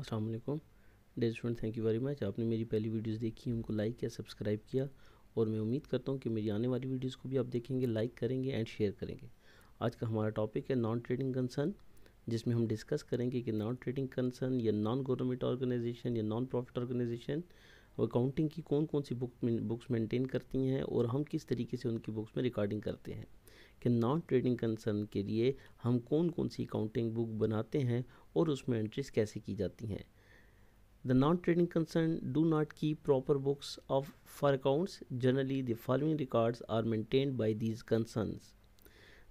अस्सलाम वालेकुम dear student thank you very much आपने मेरी पहली वीडियोस देखी उनको लाइक किया सब्सक्राइब किया और मैं उम्मीद करता हूँ कि मेरी आने वाली वीडियोस को भी आप देखेंगे लाइक करेंगे एंड शेयर करेंगे आज का हमारा टॉपिक है नॉन ट्रेडिंग कंसर्न जिसमें हम डिस्कस करेंगे कि नॉन ट्रेडिंग कंसर्न या नॉन गवर्नमेंट ऑर्गेनाइजेशन या नॉन प्रॉफिट ऑर्गेनाइजेशन अकाउंटिंग की कौन कौन सी बुक बुक्स मेंटेन करती हैं और हम किस तरीके से उनकी बुक्स में रिकॉर्डिंग करते हैं कि नॉन ट्रेडिंग कंसर्न के लिए हम कौन कौन सी अकाउंटिंग बुक बनाते हैं और उसमें एंट्रीज कैसे की जाती हैं the non trading concern do not keep proper books of for accounts generally the following records are maintained by these concerns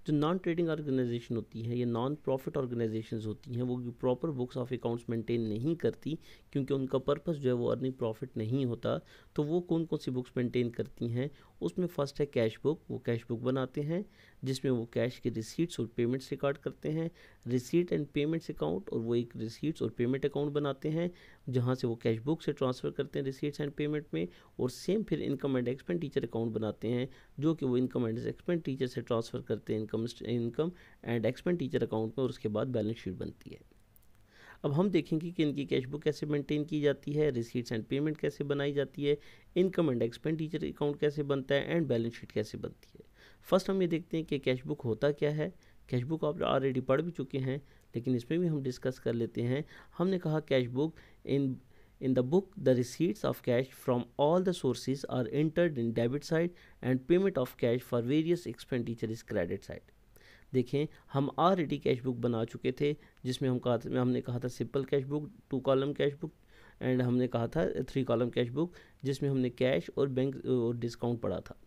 जो नॉन ट्रेडिंग ऑर्गेनाइजेशन होती है या नॉन प्रॉफिट ऑर्गेनाइजेशन होती हैं वो proper books of accounts maintain नहीं करती क्योंकि उनका पर्पस जो है वो अर्निंग प्रॉफिट नहीं होता तो वो कौन कौन सी बुक्स मेंटेन करती हैं उसमें फर्स्ट है कैश बुक वो कैश बुक बनाते हैं जिसमें वो कैश की रिसीट्स और पेमेंट्स रिकॉर्ड करते हैं रिसीट एंड पेमेंट्स अकाउंट और वो एक रिसीट्स और पेमेंट अकाउंट बनाते हैं जहाँ से वो कैश बुक से ट्रांसफ़र करते हैं रिसीट्स एंड पेमेंट में और सेम फिर इनकम एंड एक्सपेंडिचर अकाउंट बनाते हैं जो कि वो इनकम एंड एक्सपेंडिचर से ट्रांसफ़र करते हैं income income and expenditure account में और उसके बाद बैलेंस शीट बनती है अब हम देखेंगे कि इनकी कैश बुक कैसे मेंटेन की जाती है रिसीट्स एंड पेमेंट कैसे बनाई जाती है इनकम एंड एक्सपेंडिचर अकाउंट कैसे बनता है एंड बैलेंस शीट कैसे बनती है फर्स्ट हम ये देखते हैं कि कैश बुक होता क्या है कैश बुक आप ऑलरेडी पढ़ भी चुके हैं लेकिन इसमें भी हम डिस्कस कर लेते हैं हमने कहा cash book in in the book the receipts of cash from all the sources are entered in debit side and payment of cash for various expenditure is credit side देखें हम ऑलरेडी कैश बुक बना चुके थे जिसमें हम कहा था हमने कहा था simple cash book two column cash book and हमने कहा था थ्री कॉलम कैश बुक जिसमें हमने कैश और बैंक और डिस्काउंट पढ़ा था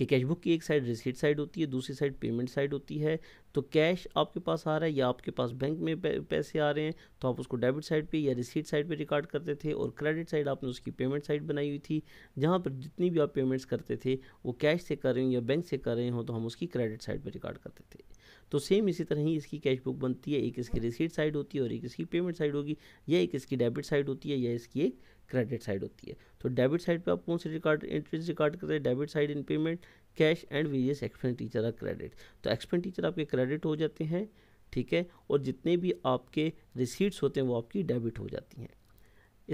कि कैशबुक की एक साइड रिसीट साइड होती है दूसरी साइड पेमेंट साइड होती है तो कैश आपके पास आ रहा है या आपके पास बैंक में पैसे आ रहे हैं तो आप उसको डेबिट साइड पे या रिसीट साइड पे रिकॉर्ड करते थे और क्रेडिट साइड आपने उसकी पेमेंट साइड बनाई हुई थी जहाँ पर जितनी भी आप पेमेंट्स करते थे वो कैश से कर रहे हो या बैंक से कर रहे हो तो हम उसकी क्रेडिट साइड पर रिकॉर्ड करते थे तो सेम इसी तरह ही इसकी कैश बुक बनती है एक इसकी रिसीट साइड होती है और एक इसकी पेमेंट साइड होगी या एक इसकी डेबिट साइड होती है या इसकी एक क्रेडिट साइड होती है तो डेबिट साइड पे आप कौन से रिकॉर्ड इंटरेस्ट रिकॉर्ड करते हैं debit side in payment cash and various expenditure are credit तो एक्सपेंडिचर आपके क्रेडिट हो जाते हैं ठीक है और जितने भी आपके रिसीट्स होते हैं वो आपकी डेबिट हो जाती हैं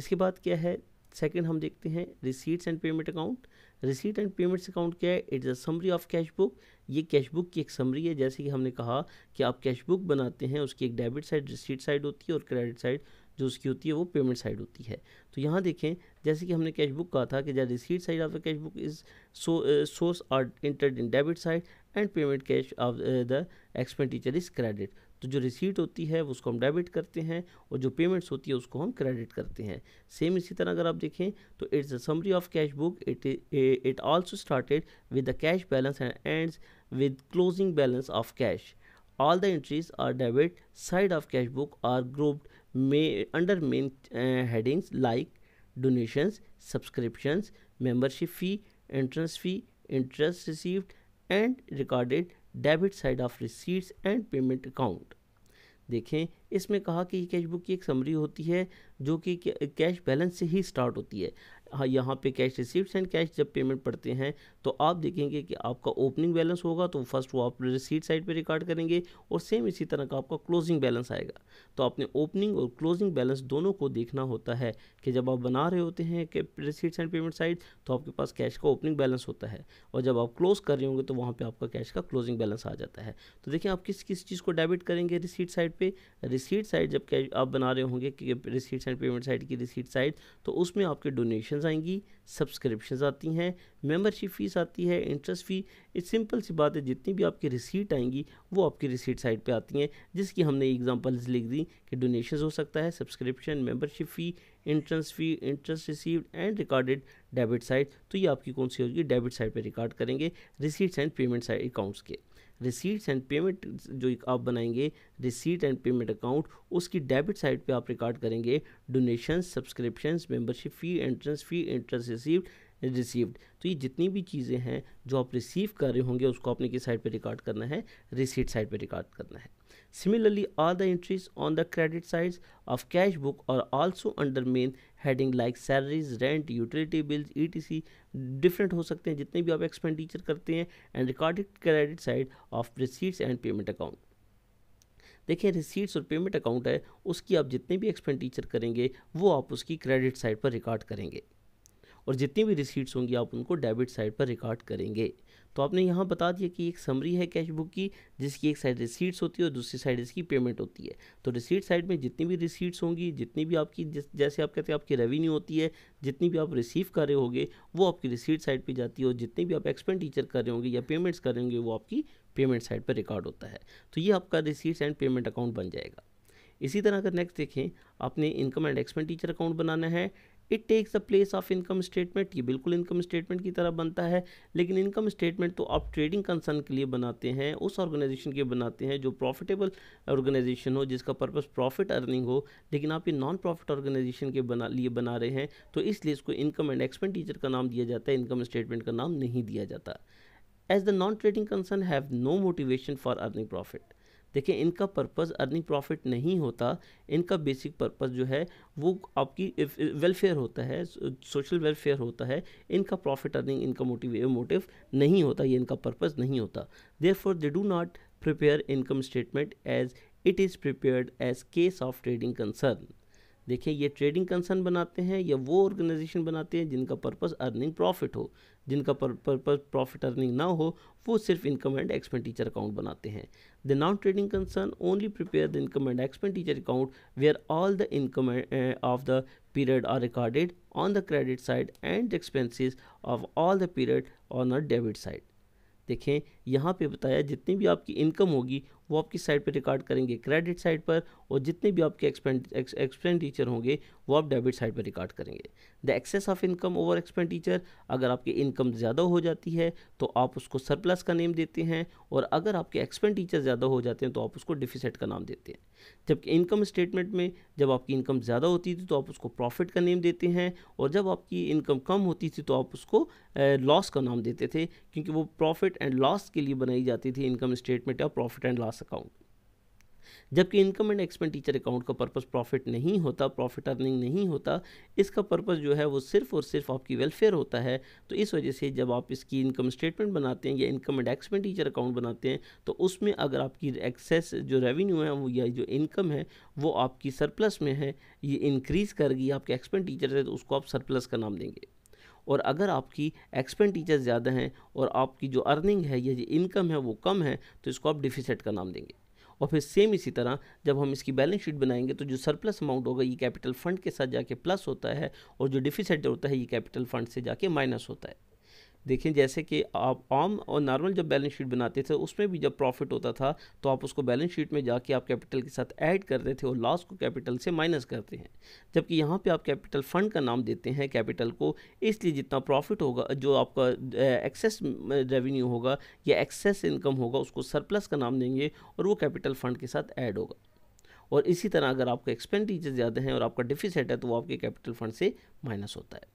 इसके बाद क्या है सेकेंड हम देखते हैं receipts and payment account receipt and payments account क्या है it's a summary of cash book ये कैश बुक की एक समरी है जैसे कि हमने कहा कि आप कैश बुक बनाते हैं उसकी एक डेबिट साइड रिसीट साइड होती है और क्रेडिट साइड जो उसकी होती है वो पेमेंट साइड होती है तो यहाँ देखें जैसे कि हमने कैश बुक कहा था कि the receipt side of the cash book is source are entered in debit side and payment cash of the expenditure is credit तो जो रिसीट होती है उसको हम डेबिट करते हैं और जो पेमेंट्स होती है उसको हम क्रेडिट करते हैं सेम इसी तरह अगर आप देखें तो it's a summary of cash book it it also started with the cash balance and ends with closing balance of cash all the entries are debit side of cash book are grouped may under main headings like donations subscriptions membership fee entrance fee interest received and recorded debit side of receipts and payment account देखें इसमें कहा कि cash book की एक summary होती है जो कि कैश बैलेंस से ही स्टार्ट होती है हाँ यहाँ पे कैश रिसिप्ट एंड कैश जब पेमेंट पड़ते हैं तो आप देखेंगे कि आपका ओपनिंग बैलेंस होगा तो फर्स्ट वो आप रिसीट साइड पे रिकॉर्ड करेंगे और सेम इसी तरह का आपका क्लोजिंग बैलेंस आएगा तो आपने ओपनिंग और क्लोजिंग बैलेंस दोनों को देखना होता है कि जब आप बना रहे होते हैं कि रिसीट एंड पेमेंट साइड तो आपके पास कैश का ओपनिंग बैलेंस होता है और जब आप क्लोज कर रहे होंगे तो वहाँ पर आपका कैश का क्लोजिंग बैलेंस आ जाता है तो देखें आप किस किस चीज़ को डेबिट करेंगे रिसीट साइड पर रिसीट साइड जब आप बना रहे होंगे कि रिसीट्स एंड पेमेंट साइड की रिसीट साइड तो उसमें आपके डोनेशन सब्सक्रिप्शंस आएंगी सब्सक्रिप्शन आती हैं मेंबरशिप फ़ीस आती है इंटरेस्ट फ़ी इस सिंपल सी बात है जितनी भी आपकी रिसीट आएंगी वो आपकी रिसीट साइड पे आती हैं जिसकी हमने एग्जांपल्स लिख दी कि डोनेशन हो सकता है subscription membership fee entrance fee interest received and recorded debit side तो ये आपकी कौन सी होगी डेबिट साइड पर रिकॉर्ड करेंगे receipts and payment side accounts के रिसीट्स एंड पेमेंट जो आप बनाएंगे रिसीट एंड पेमेंट अकाउंट उसकी डेबिट साइड पे आप रिकॉर्ड करेंगे donation subscription membership fee entrance fee entrance received received तो ये जितनी भी चीज़ें हैं जो आप रिसीव कर रहे होंगे उसको आपने किस साइड पे रिकॉर्ड करना है रिसीट साइड पे रिकॉर्ड करना है similarly all the entries on the credit sides of cash book और also under main heading like salaries rent utility bills ई डिफरेंट हो सकते हैं जितने भी आप एक्सपेंडिचर करते हैं and recorded credit side of receipts and payment account देखिए रिसीट्स और पेमेंट अकाउंट है उसकी आप जितने भी एक्सपेंडिचर करेंगे वो आप उसकी क्रेडिट साइड पर रिकॉर्ड करेंगे और जितनी भी रिसीट्स होंगी आप उनको डेबिट साइड पर रिकॉर्ड करेंगे तो आपने यहाँ बता दिया कि एक समरी है कैश बुक की जिसकी एक साइड रिसीट्स होती है और दूसरी साइड इसकी पेमेंट होती है तो रिसीट साइड में जितनी भी रिसीट्स होंगी जितनी भी आपकी जैसे आप कहते हैं आपकी रेवेन्यू होती है जितनी भी आप रिसीव कर रहे होंगे वो आपकी रिसीट साइड पर जाती है और जितनी भी आप एक्सपेंडिचर कर रहे होंगे या पेमेंट्स कर रहे होंगे वो आपकी पेमेंट साइड पर रिकॉर्ड होता है तो ये आपका रिसीट्स एंड पेमेंट अकाउंट बन जाएगा इसी तरह अगर नेक्स्ट देखें आपने इनकम एंड एक्सपेंडिचर अकाउंट बनाना है it takes the place of income statement ये बिल्कुल इनकम स्टेटमेंट की तरह बनता है लेकिन इनकम स्टेटमेंट तो आप ट्रेडिंग कंसर्न के लिए बनाते हैं उस ऑर्गेनाइजेशन के बनाते हैं जो प्रॉफिटेबल ऑर्गेनाइजेशन हो जिसका पर्पस प्रॉफिट अर्निंग हो लेकिन आप ये नॉन प्रॉफिट ऑर्गेनाइजेशन के बना लिए बना रहे हैं तो इसलिए इसको इनकम एंड एक्सपेंडिचर का नाम दिया जाता है इनकम स्टेटमेंट का नाम नहीं दिया जाता as the non trading concern have no motivation for earning profit देखिए इनका पर्पज़ अर्निंग प्रॉफिट नहीं होता इनका बेसिक पर्पज़ जो है वो आपकी वेलफेयर होता है सोशल वेलफेयर होता है इनका प्रॉफिट अर्निंग इनका मोटिव मोटिव नहीं होता ये इनका पर्पज़ नहीं होता therefore they do not prepare income statement as it is prepared as case of trading concern देखिए ये ट्रेडिंग कंसर्न बनाते हैं या वो ऑर्गेनाइजेशन बनाते हैं जिनका पर्पस अर्निंग प्रॉफिट हो जिनका पर्पस प्रॉफिट अर्निंग ना हो वो सिर्फ इनकम एंड एक्सपेंडिचर अकाउंट बनाते हैं the non trading concern only prepare the income and expenditure account where all the income of the period are recorded on the credit side and expenses of all the period on on debit side देखें यहाँ पे बताया जितनी भी आपकी income होगी वो आपकी साइड पे रिकॉर्ड करेंगे क्रेडिट साइड पर और जितने भी आपके एक्सपेंडिचर होंगे वो आप डेबिट साइड पर रिकॉर्ड करेंगे the excess of income over expenditure अगर आपकी इनकम ज़्यादा हो जाती है तो आप उसको सरप्लस का नेम देते हैं और अगर आपके एक्सपेंडिचर ज़्यादा हो जाते हैं तो आप उसको डिफिसट का नाम देते हैं जबकि इनकम स्टेटमेंट में जब आपकी इनकम ज़्यादा होती थी तो आप उसको प्रॉफिट का नेम देते हैं और जब आपकी इनकम कम होती थी तो आप उसको लॉस का नाम देते थे क्योंकि वो प्रॉफिट एंड लॉस के लिए बनाई जाती थी इनकम स्टेटमेंट या प्रॉफिट एंड लॉस अकाउंट जबकि इनकम एंड एक्सपेंडिचर अकाउंट का पर्पस प्रॉफिट नहीं होता प्रॉफिट अर्निंग नहीं होता इसका पर्पस जो है वो सिर्फ और सिर्फ आपकी वेलफेयर होता है तो इस वजह से जब आप इसकी इनकम स्टेटमेंट बनाते हैं या इनकम एंड एक्सपेंडिचर अकाउंट बनाते हैं तो उसमें अगर आपकी एक्सेस जो रेवेन्यू है वो या जो इनकम है वो आपकी सरप्लस में है ये इनक्रीज़ करगी आपके एक्सपेंडिचर है तो उसको आप सरप्लस का नाम देंगे और अगर आपकी एक्सपेंडिचर ज़्यादा हैं और आपकी जो अर्निंग है या जो इनकम है वो कम है तो इसको आप डिफिसिट का नाम देंगे और फिर सेम इसी तरह जब हम इसकी बैलेंस शीट बनाएंगे तो जो सरप्लस अमाउंट होगा ये कैपिटल फंड के साथ जाके प्लस होता है और जो डिफिसिट होता है ये कैपिटल फंड से जाके माइनस होता है देखें जैसे कि आप आम और नॉर्मल जब बैलेंस शीट बनाते थे उसमें भी जब प्रॉफिट होता था तो आप उसको बैलेंस शीट में जाके आप कैपिटल के साथ ऐड करते थे और लॉस को कैपिटल से माइनस करते हैं जबकि यहाँ पे आप कैपिटल फंड का नाम देते हैं कैपिटल को इसलिए जितना प्रॉफिट होगा जो आपका एक्सेस रेवेन्यू होगा या एक्सेस इनकम होगा उसको सरप्लस का नाम देंगे और वो कैपिटल फंड के साथ ऐड होगा और इसी तरह अगर आपका एक्सपेंडिचर ज़्यादा है और आपका डिफिसिट है तो वो आपके कैपिटल फंड से माइनस होता है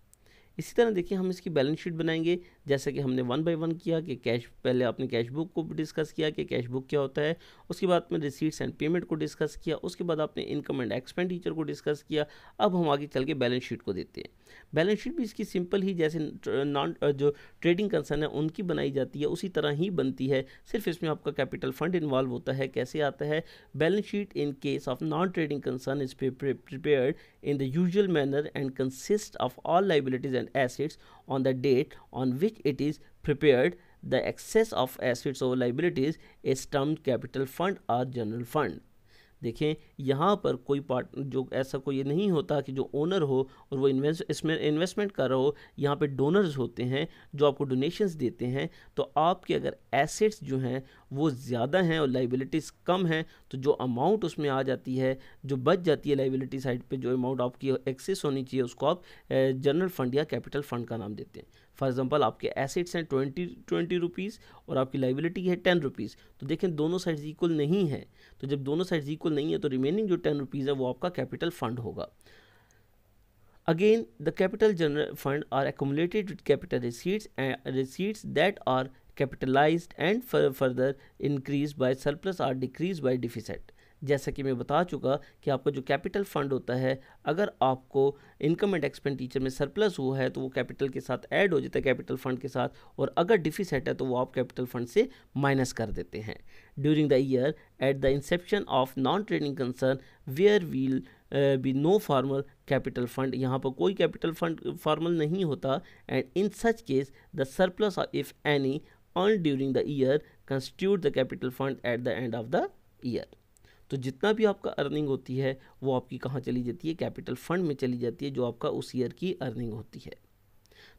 इसी तरह देखिए हम इसकी बैलेंस शीट बनाएंगे जैसे कि हमने वन बाई वन किया कि कैश पहले आपने कैश बुक को डिस्कस किया कि कैश बुक क्या होता है उसके बाद में रिसीट्स एंड पेमेंट को डिस्कस किया उसके बाद आपने इनकम एंड एक्सपेंडिचर को डिस्कस किया अब हम आगे चल के बैलेंस शीट को देते हैं बैलेंस शीट भी इसकी सिंपल ही जैसे नॉन जो ट्रेडिंग कंसर्न है उनकी बनाई जाती है उसी तरह ही बनती है सिर्फ इसमें आपका कैपिटल फंड इन्वॉल्व होता है कैसे आता है balance sheet in case of non trading concern is prepared in the usual manner and consist of all liabilities and assets on the date on which it is prepare the excess of assets और liabilities is term capital fund or general fund देखें यहाँ पर कोई part जो ऐसा कोई नहीं होता कि जो ओनर हो और वो इन्वेस्ट इसमें इन्वेस्टमेंट कर रहा हो यहाँ पे डोनर्स होते हैं जो आपको डोनेशंस देते हैं तो आपके अगर एसेट्स जो हैं वो ज़्यादा हैं और लाइबिलिटीज़ कम हैं तो जो अमाउंट उसमें आ जाती है जो बच जाती है लाइबिलिटी साइड पर जो अमाउंट आपकी एक्सेस होनी चाहिए उसको आप जनरल फंड या कैपिटल फंड का नाम देते हैं फॉर एग्जाम्पल आपके एसेट्स हैं ट्वेंटी ट्वेंटी रुपीज़ और आपकी लाइबिलिटी है टेन रुपीज़ तो देखें दोनों साइड इक्वल नहीं है तो जब दोनों साइड इक्वल नहीं है तो रिमेनिंग जो टेन रुपीज़ है वो आपका कैपिटल फंड होगा again the capital general fund are accumulated with capital receipts and receipts that are capitalise and further increase by surplus or decrease by deficit जैसा कि मैं बता चुका कि आपका जो कैपिटल फंड होता है अगर आपको इनकम एंड एक्सपेंडिचर में सरप्लस हुआ है तो वो कैपिटल के साथ ऐड हो जाता है कैपिटल फंड के साथ और अगर डिफिसेट है तो वो आप कैपिटल फंड से माइनस कर देते हैं during the year at the inception of non trading concern where will be no formal capital fund यहाँ पर कोई कैपिटल फंड फार्मल नहीं होता and in such case the surplus if any earn during the year constitute the capital fund at the end of the year तो जितना भी आपका earning होती है वो आपकी कहाँ चली जाती है कैपिटल फंड में चली जाती है जो आपका उस ईयर की अर्निंग होती है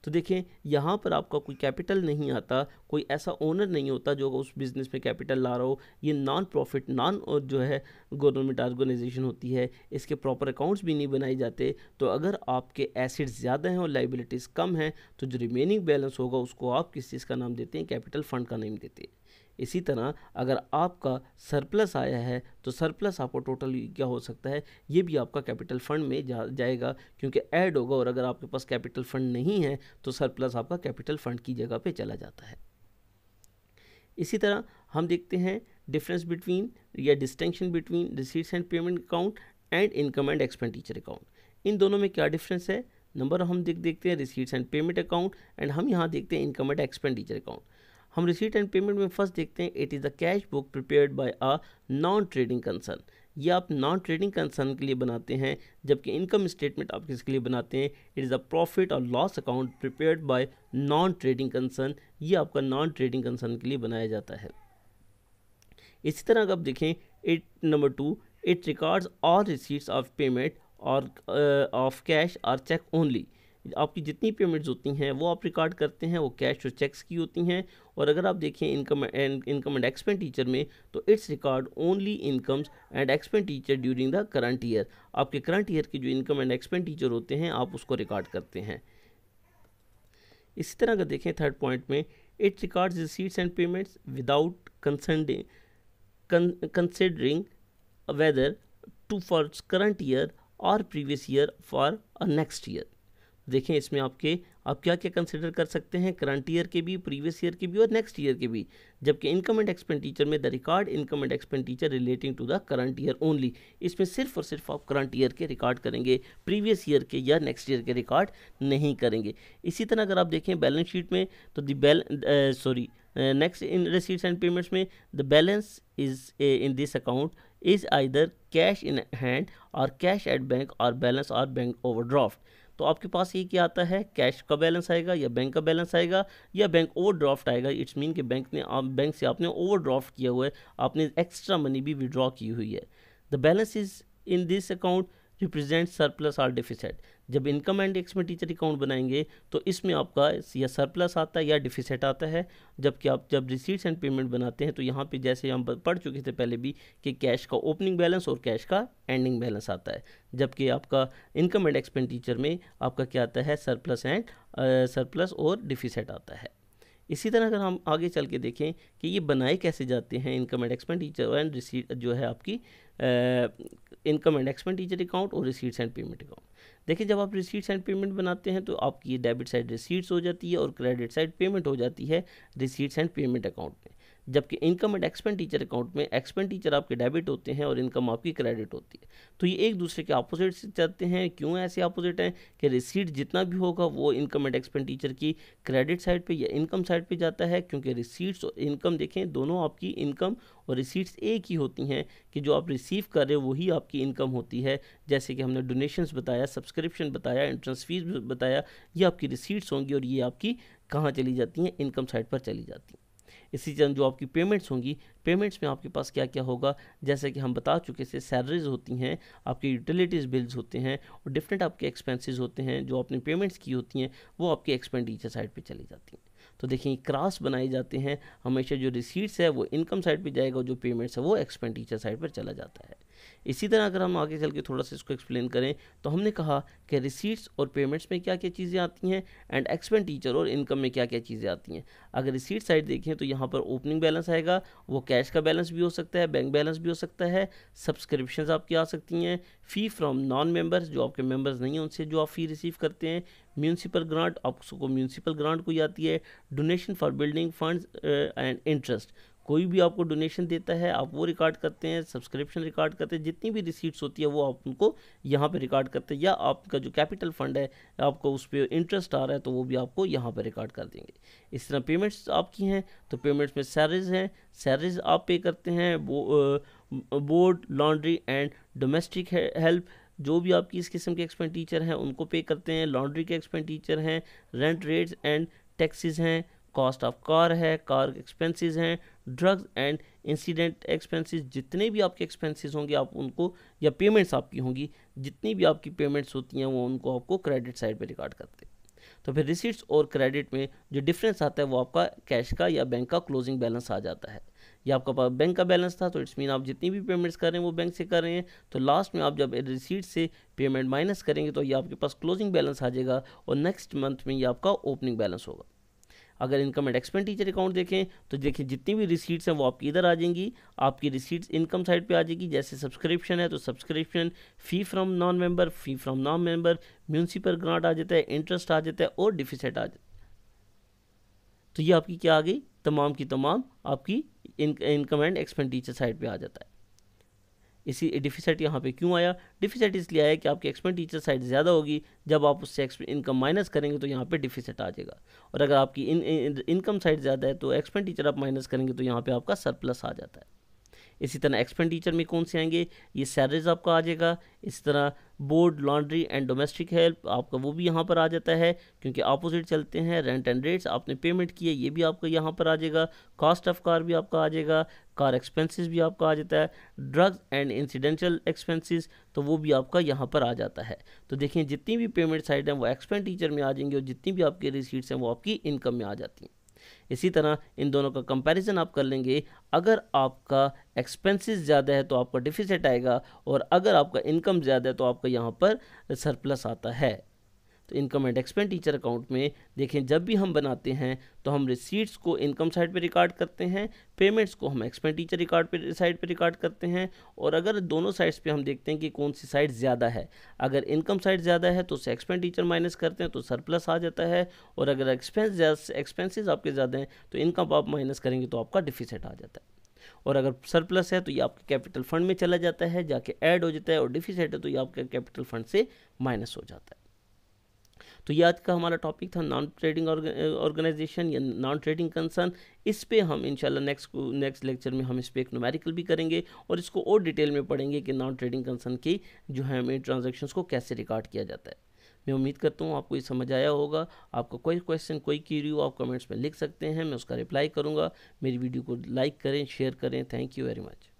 तो देखें यहाँ पर आपका कोई कैपिटल नहीं आता कोई ऐसा ओनर नहीं होता जो उस बिज़नेस में कैपिटल ला रहा हो ये नॉन प्रॉफिट नॉन और जो है गवर्नमेंट ऑर्गेनाइजेशन होती है इसके प्रॉपर अकाउंट्स भी नहीं बनाए जाते तो अगर आपके एसिड्स ज़्यादा हैं और लाइबिलिटीज़ कम हैं तो जो रिमेनिंग बैलेंस होगा उसको आप किस चीज़ का नाम देते हैं कैपिटल फंड का नाम देते हैं इसी तरह अगर आपका सरप्लस आया है तो सरप्लस आपको टोटल क्या हो सकता है ये भी आपका कैपिटल फंड में जा जाएगा क्योंकि ऐड होगा और अगर आपके पास कैपिटल फंड नहीं है तो सरप्लस आपका कैपिटल फंड की जगह पे चला जाता है इसी तरह हम देखते हैं डिफरेंस बिटवीन या distinction between receipts and payment account and income and expenditure account इन दोनों में क्या डिफरेंस है नंबर हम देख देखते हैं receipts and payment account and हम यहाँ देखते हैं इनकम एंड एक्सपेंडिचर अकाउंट हम रिसीट एंड पेमेंट में फर्स्ट देखते हैं it is the cash book prepared by a non trading concern ये आप नॉन ट्रेडिंग कंसर्न के लिए बनाते हैं जबकि इनकम स्टेटमेंट आप किसके लिए बनाते हैं इट इज़ अ प्रॉफिट और loss account prepared by non trading concern ये आपका नॉन ट्रेडिंग कंसर्न के लिए बनाया जाता है इसी तरह अगर आप देखें it number two it records और रिसीट्स ऑफ पेमेंट और ऑफ कैश और चेक ओनली आपकी जितनी पेमेंट्स होती हैं वो आप रिकॉर्ड करते हैं वो कैश और चेक्स की होती हैं और अगर आप देखें income and income and expenditure में तो it's record only incomes and expenditure during the current year आपके करंट ईयर के जो इनकम एंड एक्सपेंडिचर होते हैं आप उसको रिकॉर्ड करते हैं इसी तरह अगर देखें थर्ड पॉइंट में it's records receipts and payments without considering whether to for current year और previous year for a next year देखें इसमें आपके आप क्या क्या कंसिडर कर सकते हैं करंट ईयर के भी प्रीवियस ईयर के भी और नेक्स्ट ईयर के भी जबकि इनकम एंड एक्सपेंडिचर में the record income and expenditure relating to the current year only इसमें सिर्फ और सिर्फ आप करंट ईयर के रिकॉर्ड करेंगे प्रीवियस ईयर के या नेक्स्ट ईयर के रिकॉर्ड नहीं करेंगे इसी तरह अगर आप देखें बैलेंस शीट में तो the bal sorry next in receipts and payments में the balance is in this account is either cash in hand और कैश एट बैंक और बैलेंस और बैंक ड्राफ्ट तो आपके पास ये क्या आता है कैश का बैलेंस आएगा या बैंक का बैलेंस आएगा या बैंक ओवरड्राफ्ट आएगा इट्स मीन कि बैंक ने आप बैंक से आपने ओवरड्राफ्ट किया हुआ है आपने एक्स्ट्रा मनी भी विड्रॉ की हुई है the balance is in this account represent surplus और डिफिसिट जब इनकम एंड एक्सपेंडिचर अकाउंट बनाएंगे तो इसमें आपका या सरप्लस आता है या डिफिसिट आता है जबकि आप जब रिसीट्स एंड पेमेंट बनाते हैं तो यहाँ पे जैसे हम पढ़ चुके थे पहले भी कि कैश का ओपनिंग बैलेंस और कैश का एंडिंग बैलेंस आता है जबकि आपका इनकम एंड एक्सपेंडिचर में आपका क्या आता है सरप्लस एंड सरप्लस और डिफिसिट आता है इसी तरह अगर हम आगे चल के देखें कि ये बनाए कैसे जाते हैं income and expenditure and receipt जो है आपकी इनकम एंड एक्सपेंडिचर अकाउंट और रिसीट्स एंड पेमेंट अकाउंट देखिए जब आप रिसीट्स एंड पेमेंट बनाते हैं तो आपकी डेबिट साइड रिसीट्स हो जाती है और क्रेडिट साइड पेमेंट हो जाती है रिसीट्स एंड पेमेंट अकाउंट में जबकि इनकम एंड एक्सपेंडिचर अकाउंट में एक्सपेंडिचर आपके डेबिट होते हैं और इनकम आपकी क्रेडिट होती है तो ये एक दूसरे के अपोजिट से चलते हैं क्यों ऐसे अपोजिट हैं कि रिसीट जितना भी होगा वो इनकम एंड एक्सपेंडिचर की क्रेडिट साइड पर या इनकम साइड पर जाता है क्योंकि रिसीट्स और इनकम देखें दोनों आपकी इनकम और रिसीट्स एक ही होती हैं कि जो आप रिसीव कर रहे हो वही आपकी इनकम होती है जैसे कि हमने डोनेशंस बताया सब्सक्रिप्शन बताया एंट्रेंस फीस बताया ये आपकी रिसीट्स होंगी और ये आपकी कहाँ चली जाती हैं इनकम साइड पर चली जाती हैं इसी तरह जो आपकी पेमेंट्स होंगी पेमेंट्स में आपके पास क्या क्या होगा जैसे कि हम बता चुके से सैलरीज होती हैं आपके यूटिलिटीज़ बिल्स होते हैं और डिफरेंट आपके एक्सपेंसेस होते हैं जो आपने पेमेंट्स की होती हैं वो आपके एक्सपेंडिचर साइड पर चली जाती हैं तो देखिए क्रास बनाए जाते हैं हमेशा जो रिसीट्स है वो इनकम साइड पर जाएगा और जो पेमेंट्स है वो एक्सपेंडिचर साइड पर चला जाता है इसी तरह अगर हम आगे चल के थोड़ा सा इसको एक्सप्लेन करें तो हमने कहा कि रिसीट्स और पेमेंट्स में क्या क्या चीज़ें आती हैं एंड एक्सपेंडिचर और इनकम में क्या क्या चीज़ें आती हैं अगर रिसीट साइड देखें तो यहाँ पर ओपनिंग बैलेंस आएगा वो कैश का बैलेंस भी हो सकता है बैंक बैलेंस भी हो सकता है सब्सक्रिप्शन आपकी आ सकती हैं फ़ी फ्रॉम नॉन मेम्बर्स जो आपके मेम्बर्स नहीं हैं उनसे जो आप फ़ी रिसीव करते हैं म्यूनसिपल ग्रांट आपको म्यूनसिपल ग्रांट कोई आती है donation for building fund and interest कोई भी आपको डोनेशन देता है आप वो रिकॉर्ड करते हैं सब्सक्रिप्शन रिकॉर्ड करते हैं जितनी भी रिसीट्स होती है वो आप उनको यहाँ पे रिकॉर्ड करते हैं या आपका जो कैपिटल फंड है आपको उस पर इंटरेस्ट आ रहा है तो वो भी आपको यहाँ पर रिकॉर्ड कर देंगे इस तरह पेमेंट्स आपकी हैं तो पेमेंट्स में सैलरीज हैं सैलरीज आप पे करते हैं board laundry and domestic help जो भी आपकी इस किस्म के एक्सपेंडिचर हैं उनको पे करते हैं लॉन्ड्री के एक्सपेंडिचर हैं रेंट रेट्स एंड टैक्सीज हैं कॉस्ट ऑफ कार है कार एक्सपेंसेस हैं ड्रग्स एंड इंसिडेंट एक्सपेंसेस जितने भी आपके एक्सपेंसेस होंगे आप उनको या पेमेंट्स आपकी होंगी जितनी भी आपकी पेमेंट्स होती हैं वो उनको आपको क्रेडिट साइड पर रिकॉर्ड करते हैं तो फिर रिसीट्स और क्रेडिट में जो डिफरेंस आता है वो आपका कैश का या बैंक का क्लोजिंग बैलेंस आ जाता है या आपका पास बैंक का बैलेंस था तो इट्स मीन आप जितनी भी पेमेंट्स कर रहे हैं वो बैंक से कर रहे हैं तो लास्ट में आप जब रिसीट से पेमेंट माइनस करेंगे तो ये आपके पास क्लोजिंग बैलेंस आ जाएगा और नेक्स्ट मंथ में ये आपका ओपनिंग बैलेंस होगा अगर इनकम एंड एक्सपेंडिचर अकाउंट देखें तो देखें जितनी भी रिसीट्स हैं वो आपकी इधर आ जाएंगी आपकी रिसीट्स इनकम साइड पे आ जाएगी जैसे सब्सक्रिप्शन है तो subscription fee from non member fee from non member municipal grant आ जाता है इंटरेस्ट आ जाता है और डिफिसिट आ जाता है तो ये आपकी क्या आ गई तमाम की तमाम आपकी इनकम एंड एक्सपेंडिचर साइड पर आ जाता है इसी डिफिसिट यहाँ पे क्यों आया डिफिसिट इसलिए आया कि आपकी एक्सपेंडिचर साइड ज़्यादा होगी जब आप उससे इनकम माइनस करेंगे तो यहाँ पे डिफिसिट आ जाएगा और अगर आपकी इन, इनकम साइड ज़्यादा है तो एक्सपेंडिचर आप माइनस करेंगे तो यहाँ पे आपका सरप्लस आ जाता है इसी तरह एक्सपेंडिचर में कौन से आएंगे ये सैलरीज आपका आ जाएगा इसी तरह board laundry and domestic help आपका वो भी यहाँ पर आ जाता है क्योंकि अपोजिट चलते हैं रेंट एंड रेट्स आपने पेमेंट किए ये भी आपका यहाँ पर आ जाएगा कॉस्ट ऑफ कार भी आपका आ जाएगा कार एक्सपेंसेस भी आपका आ जाता है ड्रग्स एंड इंसिडेंशल एक्सपेंसेस तो वो भी आपका यहाँ पर आ जाता है तो देखिए जितनी भी पेमेंट साइड हैं वो एक्सपेंडिचर में आ जाएंगे और जितनी भी आपकी रिसीट्स हैं वो आपकी इनकम में आ जाती हैं इसी तरह इन दोनों का कंपैरिजन आप कर लेंगे अगर आपका एक्सपेंसेस ज़्यादा है तो आपका डिफिसिट आएगा और अगर आपका इनकम ज़्यादा है तो आपका यहाँ पर सरप्लस आता है तो इनकम एंड एक्सपेंडिचर अकाउंट में देखें जब भी हम बनाते हैं तो हम रिसीट्स को इनकम साइड पर रिकॉर्ड करते हैं पेमेंट्स को हम एक्सपेंडिचर रिकॉर्ड पर साइड पर रिकॉर्ड करते हैं और अगर दोनों साइड्स पर हम देखते हैं कि कौन सी साइड ज़्यादा है अगर इनकम साइड ज़्यादा है तो उसे एक्सपेंडिचर माइनस करते हैं तो सरप्लस आ जाता है और अगर एक्सपेंस एक्सपेंसिज आपके ज़्यादा हैं तो इनकम आप माइनस करेंगे तो आपका डिफिसिट आ जाता है और अगर सरप्लस है तो ये आपके कैपिटल फंड में चला जाता है जाके ऐड हो जाता है और डिफिसिट है तो ये आपके कैपिटल फंड से माइनस हो जाता है तो ये आज का हमारा टॉपिक था नॉन ट्रेडिंग ऑर्गेनाइजेशन या नॉन ट्रेडिंग कंसर्न इस पर हम इंशाल्लाह नेक्स्ट नेक्स्ट लेक्चर में हम इस पर एक नोमेरिकल भी करेंगे और इसको और डिटेल में पढ़ेंगे कि नॉन ट्रेडिंग कंसर्न की जो है हमें ट्रांजेक्शन को कैसे रिकॉर्ड किया जाता है मैं उम्मीद करता हूँ आपको ये समझ आया होगा आपका कोई क्वेश्चन कोई क्यूरी हो आप कमेंट्स में लिख सकते हैं मैं उसका रिप्लाई करूँगा मेरी वीडियो को लाइक करें शेयर करें थैंक यू वेरी मच